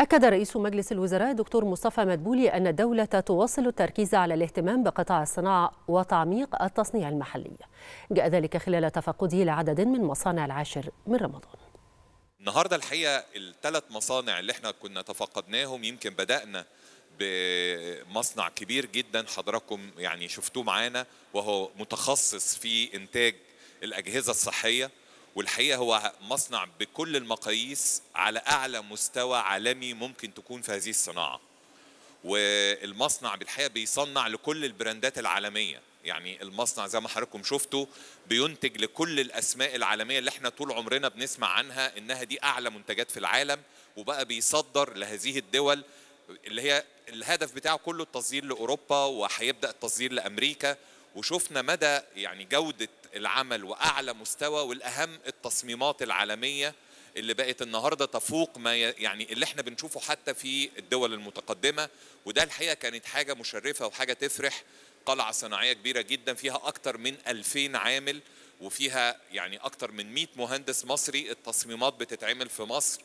أكد رئيس مجلس الوزراء دكتور مصطفى مدبولي أن الدولة تواصل التركيز على الاهتمام بقطاع الصناعة وتعميق التصنيع المحلي جاء ذلك خلال تفقده لعدد من مصانع العاشر من رمضان النهاردة الحقيقة الثلاث مصانع اللي احنا كنا تفقدناهم يمكن بدأنا بمصنع كبير جدا حضراتكم يعني شفتوه معانا وهو متخصص في إنتاج الأجهزة الصحية والحقيقه هو مصنع بكل المقاييس على اعلى مستوى عالمي ممكن تكون في هذه الصناعه والمصنع بالحقيقه بيصنع لكل البراندات العالميه يعني المصنع زي ما حضراتكم شفتوا بينتج لكل الاسماء العالميه اللي احنا طول عمرنا بنسمع عنها انها دي اعلى منتجات في العالم وبقى بيصدر لهذه الدول اللي هي الهدف بتاعه كله التصدير لاوروبا وهيبدا التصدير لامريكا وشفنا مدى يعني جودة العمل وأعلى مستوى والأهم التصميمات العالمية اللي بقت النهارده تفوق ما يعني اللي احنا بنشوفه حتى في الدول المتقدمه وده الحقيقه كانت حاجه مشرفه وحاجه تفرح قلعه صناعيه كبيره جدا فيها اكتر من 2000 عامل وفيها يعني اكتر من 100 مهندس مصري التصميمات بتتعمل في مصر